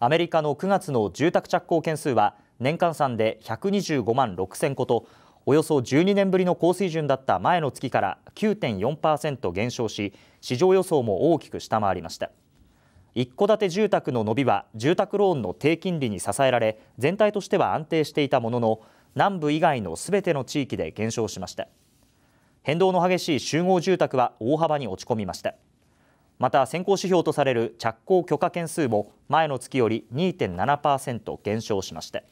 アメリカの9月の住宅着工件数は年換算で125万6000戸とおよそ12年ぶりの高水準だった前の月から9.4%減少し市場予想も大きく下回りました一戸建て住宅の伸びは住宅ローンの低金利に支えられ全体としては安定していたものの南部以外のすべての地域で減少しました変動の激しい集合住宅は大幅に落ち込みましたまた先行指標とされる着工許可件数も前の月より2.7%減少しました。